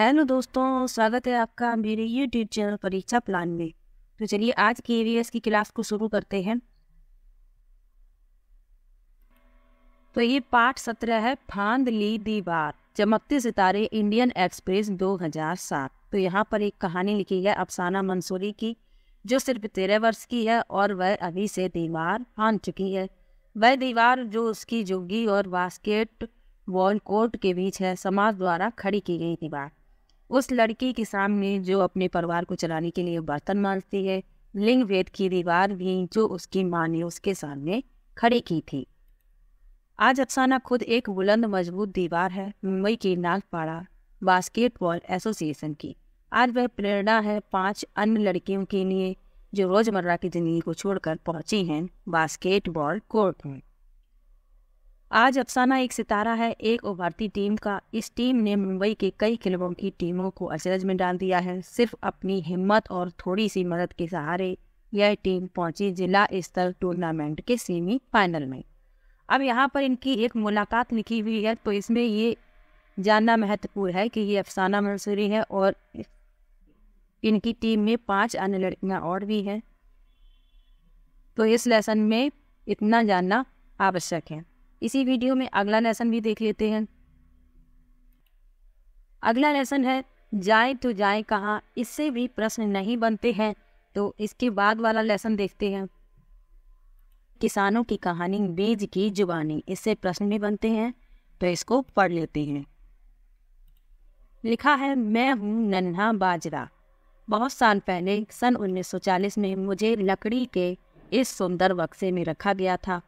Hello दोस्तों स्वागत है आपका मेरे यूट्यूब चैनल परीक्षा प्लान में तो चलिए आज के एवीएस की क्लास को शुरू करते हैं तो ये पाठ सत्रह है फांद ली दीवार चमकते सितारे इंडियन एक्सप्रेस 2007 तो यहाँ पर एक कहानी लिखी है अफसाना मंसूरी की जो सिर्फ तेरह वर्ष की है और वह अभी से दीवार फान चुकी है वह दीवार जो उसकी जोगी और बास्केट वॉल कोर्ट के बीच है समाज द्वारा खड़ी की गई दीवार उस लड़की के सामने जो अपने परिवार को चलाने के लिए बर्तन मानती है लिंग वेद की दीवार भी जो उसकी माँ ने उसके सामने खड़ी की थी आज अफसाना खुद एक बुलंद मजबूत दीवार है मुंबई के नागपाड़ा बास्केटबॉल एसोसिएशन की आज वह प्रेरणा है पांच अन्य लड़कियों के लिए जो रोजमर्रा की जिंदगी को छोड़कर पहुंची हैं बास्केटबॉल कोर्ट में आज अफसाना एक सितारा है एक उभारती टीम का इस टीम ने मुंबई के कई क्लबों की टीमों को अचरज में डाल दिया है सिर्फ अपनी हिम्मत और थोड़ी सी मदद के सहारे यह टीम पहुंची जिला स्तर टूर्नामेंट के सेमीफाइनल में अब यहाँ पर इनकी एक मुलाकात लिखी हुई है तो इसमें ये जानना महत्वपूर्ण है कि ये अफसाना मंसूरी है और इनकी टीम में पांच अन्य लड़कियाँ और भी हैं तो इस लेसन में इतना जानना आवश्यक है इसी वीडियो में अगला लेसन भी देख लेते हैं अगला लेसन है जाए तो जाए कहाँ इससे भी प्रश्न नहीं बनते हैं तो इसके बाद वाला लेसन देखते हैं किसानों की कहानी बीज की जुबानी इससे प्रश्न भी बनते हैं तो इसको पढ़ लेते हैं लिखा है मैं हूँ नन्हा बाजरा बहुत साल पहले सन 1940 में मुझे लकड़ी के इस सुंदर बक्से में रखा गया था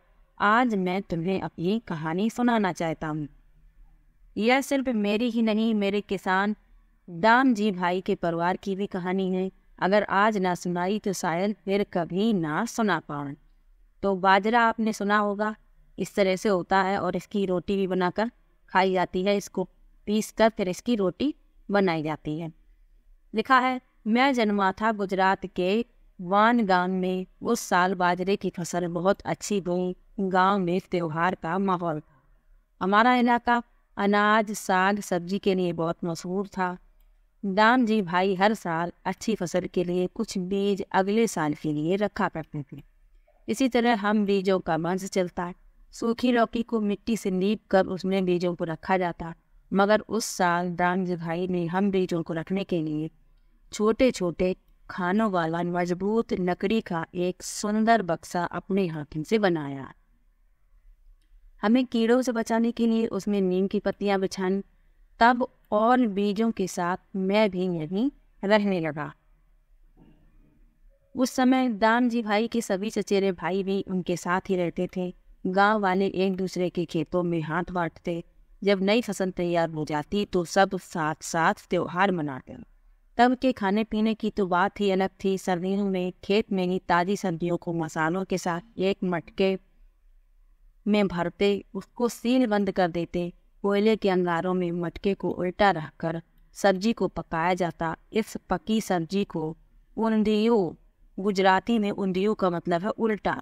आज मैं तुम्हें अपनी कहानी सुनाना चाहता हूँ यह सिर्फ मेरी ही नहीं मेरे किसान दाम जी भाई के परिवार की भी कहानी है अगर आज ना सुनाई तो शायद फिर कभी ना सुना पाऊँ तो बाजरा आपने सुना होगा इस तरह से होता है और इसकी रोटी भी बनाकर खाई जाती है इसको पीस कर फिर इसकी रोटी बनाई जाती है लिखा है मैं जन्मा था गुजरात के वान गांव में उस साल बाजरे की फसल बहुत अच्छी हुई गांव में त्यौहार का माहौल था हमारा इलाका अनाज साग सब्जी के लिए बहुत मशहूर था दाम जी भाई हर साल अच्छी फसल के लिए कुछ बीज अगले साल के लिए रखा करते थे इसी तरह हम बीजों का मंच चलता सूखी लौकी को मिट्टी से नीप कर उसमें बीजों को रखा जाता मगर उस साल दाम जी भाई ने हम बीजों को रखने के लिए छोटे छोटे खानों वाला मजबूत लकड़ी का एक सुंदर बक्सा अपने हाथों से बनाया हमें कीड़ों से बचाने के लिए उसमें नीम की पत्तियां बिछानी तब और बीजों के साथ मैं भी यहीं रहने लगा उस समय दाम जी भाई के सभी चचेरे भाई भी उनके साथ ही रहते थे गांव वाले एक दूसरे के खेतों में हाथ बांटते जब नई फसल तैयार हो जाती तो सब साथ साथ त्यौहार मनाते तब के खाने पीने की तो बात ही अलग थी सर्दियों में खेत में ही ताज़ी सब्जियों को मसालों के साथ एक मटके में भरते उसको सील बंद कर देते कोयले के अंगारों में मटके को उल्टा रखकर सब्जी को पकाया जाता इस पकी सब्जी को उंधियो गुजराती में उंधियो का मतलब है उल्टा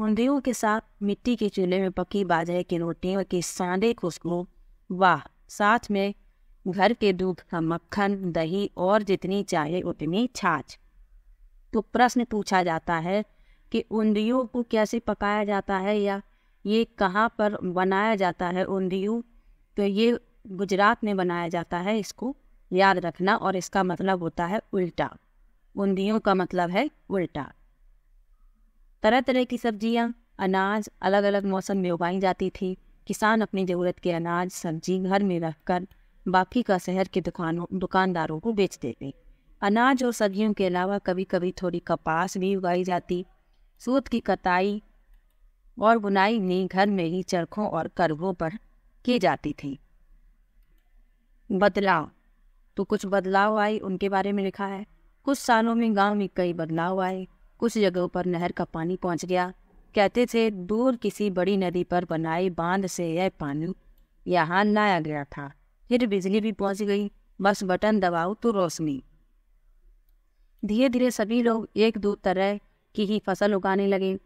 उंधियों के साथ मिट्टी के चूल्हे में पकी बाजरे की रोटियों के सांडे खुशबू वाह साथ में घर के दूध का मक्खन दही और जितनी चाहिए उतनी छाछ तो प्रश्न पूछा जाता है कि उंडियों को कैसे पकाया जाता है या ये कहाँ पर बनाया जाता है ओंधियू तो ये गुजरात में बनाया जाता है इसको याद रखना और इसका मतलब होता है उल्टा ऊंधियों का मतलब है उल्टा तरह तरह की सब्जियाँ अनाज अलग अलग मौसम में उगाई जाती थी किसान अपनी ज़रूरत के अनाज सब्जी घर में रखकर बाकी का शहर के दुकानों दुकानदारों को बेच देते अनाज और सब्जियों के अलावा कभी कभी थोड़ी कपास भी उगाई जाती सूत की कताई और बुनाई भी घर में ही चरखों और करघों पर की जाती थी बदलाव तो कुछ बदलाव आए उनके बारे में लिखा है कुछ सालों में गांव में कई बदलाव आए कुछ जगहों पर नहर का पानी पहुंच गया कहते थे दूर किसी बड़ी नदी पर बनाए बांध से यह पानी यहाँ लाया गया था फिर बिजली भी पहुंच गई बस बटन दबाओ तो रोशनी धीरे धीरे सभी लोग एक दो तरह की ही फसल उगाने लगे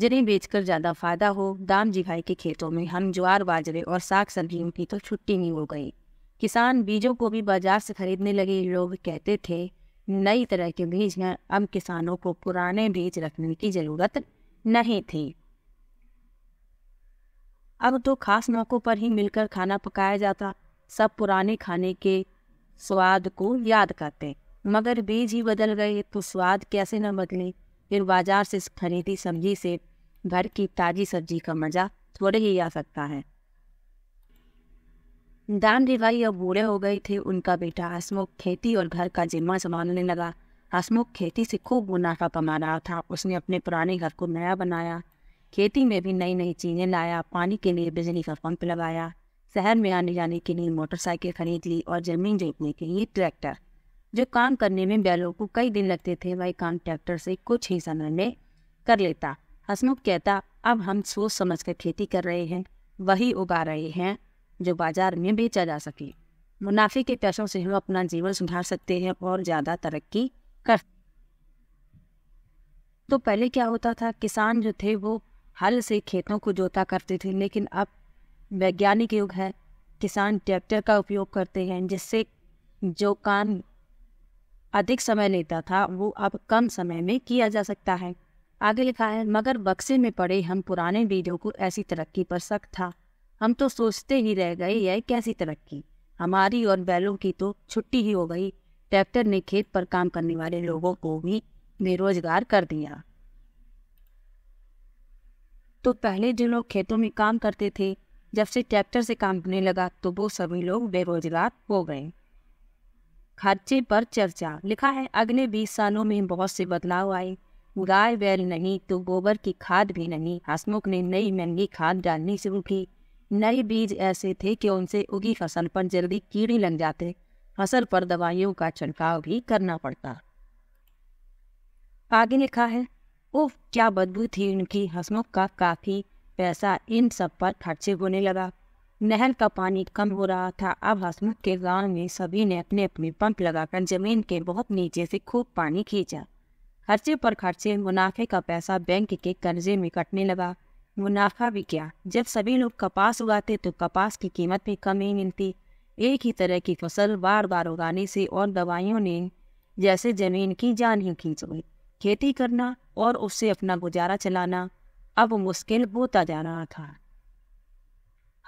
जिन्हें बेचकर ज़्यादा फायदा हो दाम जिघाई के खेतों में हम ज्वार बाजरे और साग सब्जियों की तो छुट्टी नहीं हो गई किसान बीजों को भी बाजार से खरीदने लगे लोग कहते थे नई तरह के बीज हैं अब किसानों को पुराने बीज रखने की ज़रूरत नहीं थी अब तो खास मौक़ों पर ही मिलकर खाना पकाया जाता सब पुराने खाने के स्वाद को याद करते मगर बीज ही बदल गए तो स्वाद कैसे न बदले फिर बाजार से खरीदी सब्जी से घर की ताज़ी सब्जी का मज़ा थोड़े ही आ सकता है दान रिवाई अब बूढ़े हो गए थे उनका बेटा हसमुख खेती और घर का जिम्मा संभालने लगा हसमुख खेती से खूब मुनाफा कमा रहा था उसने अपने पुराने घर को नया बनाया खेती में भी नई नई चीज़ें लाया पानी के लिए बिजली का पंप लगाया शहर में आने जाने के लिए मोटरसाइकिल खरीद ली और ज़मीन जोतने के लिए ट्रैक्टर जो काम करने में बैलों को कई दिन लगते थे वह काम ट्रैक्टर से कुछ ही समय में कर लेता हसमुख कहता अब हम सोच समझ कर खेती कर रहे हैं वही उगा रहे हैं जो बाजार में बेचा जा सके मुनाफे के पैसों से हम अपना जीवन सुधार सकते हैं और ज़्यादा तरक्की कर तो पहले क्या होता था किसान जो थे वो हल से खेतों को जोता करते थे लेकिन अब वैज्ञानिक युग है किसान ट्रैक्टर का उपयोग करते हैं जिससे जो काम अधिक समय लेता था वो अब कम समय में किया जा सकता है आगे लिखा है मगर बक्से में पड़े हम पुराने वीडियो को ऐसी तरक्की पर शक था हम तो सोचते ही रह गए यह कैसी तरक्की हमारी और बैलों की तो छुट्टी ही हो गई ट्रैक्टर ने खेत पर काम करने वाले लोगों को भी बेरोजगार कर दिया तो पहले जो लोग खेतों में काम करते थे जब से ट्रैक्टर से काम करने लगा तो वो सभी लोग बेरोजगार हो गए खर्चे पर चर्चा लिखा है अगले बीस सालों में बहुत से बदलाव आए गाय बैल नहीं तो गोबर की खाद भी नहीं हसमुख ने नई महंगी खाद डालनी शुरू की नए बीज ऐसे थे कि उनसे उगी फसल पर जल्दी कीड़े लग जाते फसल पर दवाइयों का छिड़काव भी करना पड़ता आगे लिखा है उफ क्या बदबू थी उनकी हसमुख का काफी पैसा इन सब पर खर्चे होने लगा नहर का पानी कम हम्म। हो रहा था अब हसमुख के गांव में सभी ने अपने अपने पंप लगाकर जमीन के बहुत नीचे से खूब पानी खींचा खर्चे पर खर्चे मुनाफे का पैसा बैंक के कर्जे में कटने लगा मुनाफा भी क्या जब सभी लोग कपास उगाते तो कपास की कीमत भी कम ही मिलती एक ही तरह की फसल बार बार उगाने से और दवाइयों ने जैसे जमीन की जान ही खींच गई खेती करना और उससे अपना गुजारा चलाना अब मुश्किल होता जा रहा था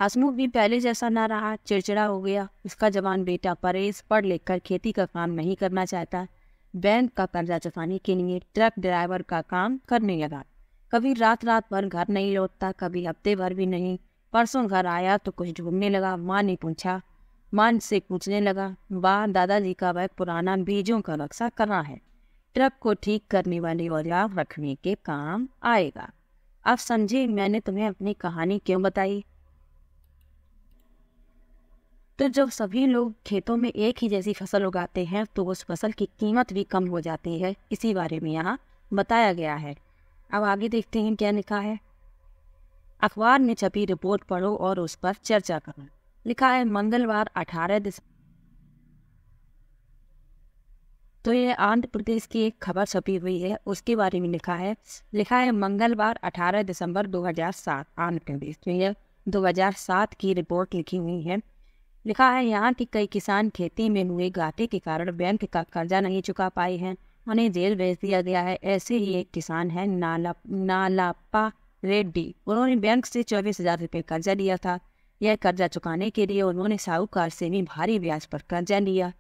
हसमुख भी पहले जैसा ना रहा चिड़चिड़ा हो गया उसका जवान बेटा परेश पढ़ लिख कर खेती का काम नहीं करना चाहता बैंक का कर्जा चुकाने के लिए ट्रक ड्राइवर का काम करने लगा कभी रात रात भर घर नहीं लौटता कभी हफ्ते भर भी नहीं परसों घर आया तो कुछ ढूंढने लगा माँ ने पूछा माँ से पूछने लगा वाह दादाजी का वह पुराना बीजों का नक्शा करा है ट्रक को ठीक करने वाले औजार रखने के काम आएगा अब समझे मैंने तुम्हें अपनी कहानी क्यों बताई तो जब सभी लोग खेतों में एक ही जैसी फसल उगाते हैं तो उस फसल की कीमत भी कम हो जाती है इसी बारे में यहाँ बताया गया है अब आगे देखते हैं क्या लिखा है अखबार में छपी रिपोर्ट पढ़ो और उस पर चर्चा करो लिखा है मंगलवार 18 दिसंबर तो ये आंध्र प्रदेश की एक खबर छपी हुई है उसके बारे में लिखा है लिखा है मंगलवार 18 दिसंबर 2007 आंध्र प्रदेश तो यह 2007 की रिपोर्ट लिखी हुई है लिखा है यहाँ के कई किसान खेती में हुए घाटे के कारण बैंक का कर्जा नहीं चुका पाए हैं उन्हें जेल भेज दिया गया है ऐसे ही एक किसान है नाला नालापा रेड्डी उन्होंने बैंक से चौबीस हजार रुपये कर्जा लिया था यह कर्जा चुकाने के लिए उन्होंने साहूकार से भी भारी ब्याज पर कर्जा लिया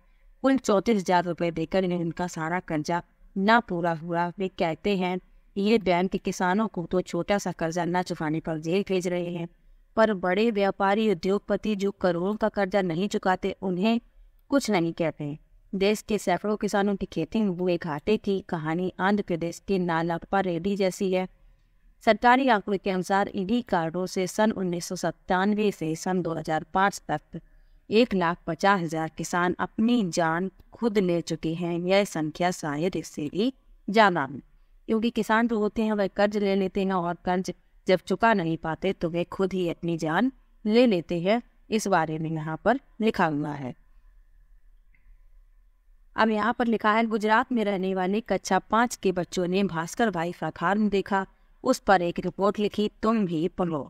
कुल चौंतीस हजार रुपये देकर इन्हें उनका सारा कर्जा ना पूरा हुआ वे कहते हैं ये बैंक किसानों को तो छोटा सा कर्जा न चुकाने पर जेल भेज रहे हैं पर बड़े व्यापारी उद्योगपति जो करोड़ों का कर्जा नहीं चुकाते उन्हें कुछ नहीं कहते देश के सैकड़ों किसानों की खेती में हुए घाटे की कहानी आंध्र प्रदेश के नालापा रेड्डी जैसी है सरकारी आंकड़ों के अनुसार इन्हीं कार्डों से सन उन्नीस से सन 2005 तक एक लाख पचास हजार किसान अपनी जान खुद ले चुके हैं यह संख्या शायद इससे भी ज़्यादा क्योंकि किसान जो होते हैं वह कर्ज ले लेते हैं और कर्ज जब चुका नहीं पाते तो वे खुद ही अपनी जान ले लेते हैं इस बारे में यहाँ पर लिखा हुआ है अब यहाँ पर लिखा है गुजरात में रहने वाले कक्षा पांच के बच्चों ने भास्कर भाई का फार्म देखा उस पर एक रिपोर्ट लिखी तुम भी पढ़ो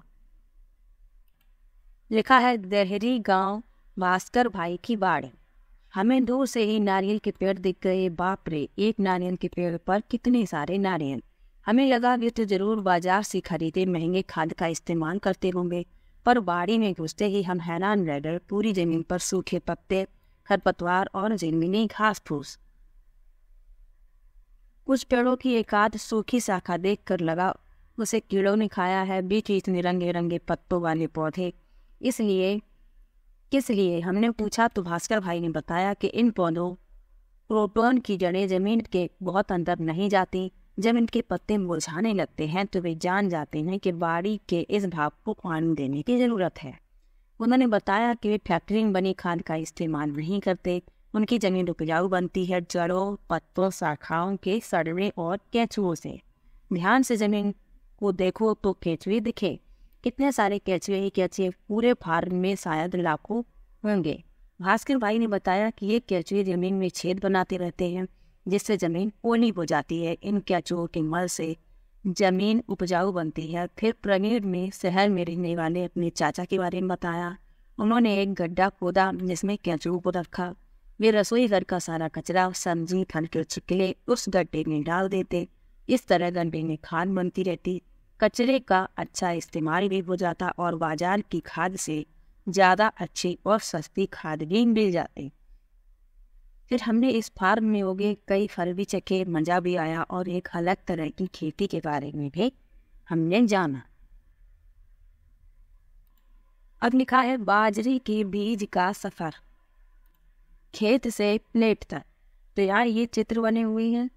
लिखा है देहरी गांव भास्कर भाई की बाढ़ हमें दूर से ही नारियल के पेड़ दिख गए बाप रे एक नारियल के पेड़ पर कितने सारे नारियल हमें लगा वे तो जरूर बाजार से खरीदे महंगे खाद का इस्तेमाल करते होंगे पर बाड़ी में घुसते ही हम हैरान रह गए पूरी जमीन पर सूखे पत्ते खरपतवार और जमीनी घास फूस कुछ पेड़ों की एक आध सूखी शाखा देख कर लगा उसे कीड़ों ने खाया है बीच बीच में रंगे रंगे पत्तों वाले पौधे इसलिए किस लिए हमने पूछा तो भास्कर भाई ने बताया कि इन पौधों प्रोटोन की जड़ें जमीन के बहुत अंदर नहीं जाती जब इनके पत्ते मुरझाने लगते हैं तो वे जान जाते हैं कि बाड़ी के इस भाग को पानी देने की ज़रूरत है उन्होंने बताया कि वे फैक्ट्री में बनी खाद का इस्तेमाल नहीं करते उनकी जमीन उपजाऊ बनती है जड़ों पत्तों शाखाओं के सड़वे और कैचुओं से ध्यान से जमीन को देखो तो कैचुए दिखे कितने सारे कैचुए ही कैचुए पूरे फार्म में शायद लाखों होंगे भास्कर भाई ने बताया कि ये कैचुए जमीन में छेद बनाते रहते हैं जिससे ज़मीन ओनी हो जाती है इन कैचुओं के मल से ज़मीन उपजाऊ बनती है फिर प्रवीण में शहर में रहने वाले अपने चाचा के बारे में बताया उन्होंने एक गड्ढा खोदा जिसमें कैचू को रखा वे रसोई घर का सारा कचरा सब्जी फल के छिकले उस गड्ढे में डाल देते इस तरह गड्ढे में खाद बनती रहती कचरे का अच्छा इस्तेमाल भी हो जाता और बाजार की खाद से ज़्यादा अच्छी और सस्ती खाद भी मिल जाती फिर हमने इस फार्म में हो गए कई फल भी चखे मज़ा भी आया और एक अलग तरह की खेती के बारे में भी हमने जाना अब लिखा है बाजरे के बीज का सफ़र खेत से प्लेट तक तो यहाँ ये चित्र बने हुए हैं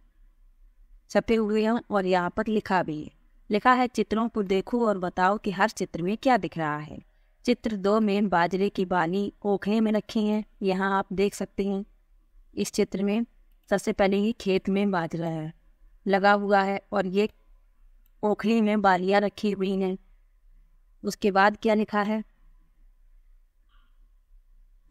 छपे हुए हैं और यहाँ पर लिखा भी है लिखा है चित्रों को देखो और बताओ कि हर चित्र में क्या दिख रहा है चित्र दो में बाजरे की बाली ओखले में रखी हैं यहाँ आप देख सकते हैं इस क्षेत्र में सबसे पहले ही खेत में बाजरा है लगा हुआ है और ये ओखली में बालियाँ रखी हुई हैं उसके बाद क्या लिखा है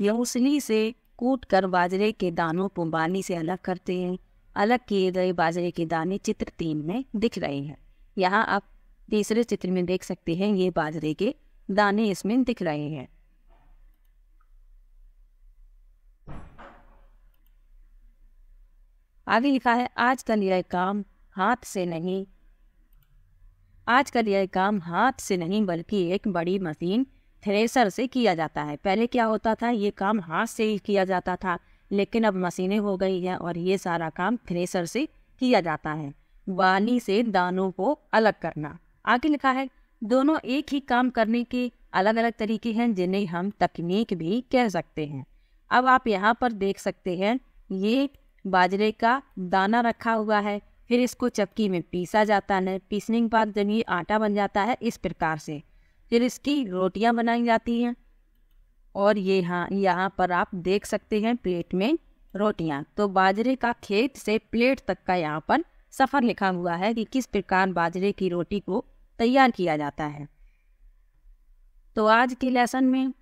यह उसली से कूट कर बाजरे के दानों को बाली से अलग करते हैं अलग किए गए बाजरे के दाने चित्र तीन में दिख रहे हैं यहाँ आप तीसरे चित्र में देख सकते हैं ये बाजरे के दाने इसमें दिख रहे हैं आगे लिखा है आज कल यह काम हाथ से नहीं आजकल यह काम हाथ से नहीं बल्कि एक बड़ी मशीन थ्रेसर से किया जाता है पहले क्या होता था ये काम हाथ से ही किया जाता था लेकिन अब मशीनें हो गई हैं और ये सारा काम थ्रेसर से किया जाता है वाली से दानों को अलग करना आगे लिखा है दोनों एक ही काम करने के अलग अलग तरीके हैं जिन्हें हम तकनीक भी कह सकते हैं अब आप यहाँ पर देख सकते हैं ये बाजरे का दाना रखा हुआ है फिर इसको चक्की में पीसा जाता है पीसने के बाद जब ये आटा बन जाता है इस प्रकार से फिर इसकी रोटियां बनाई जाती हैं और ये हाँ यहाँ पर आप देख सकते हैं प्लेट में रोटियां तो बाजरे का खेत से प्लेट तक का यहाँ पर सफ़र लिखा हुआ है कि किस प्रकार बाजरे की रोटी को तैयार किया जाता है तो आज के लेसन में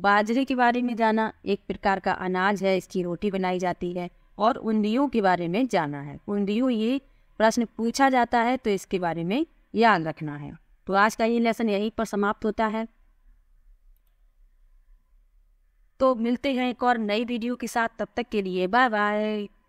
बाजरे के बारे में जाना एक प्रकार का अनाज है इसकी रोटी बनाई जाती है और उंडियों के बारे में जाना है उंडियों ये प्रश्न पूछा जाता है तो इसके बारे में याद रखना है तो आज का ये लेसन यहीं पर समाप्त होता है तो मिलते हैं एक और नई वीडियो के साथ तब तक के लिए बाय बाय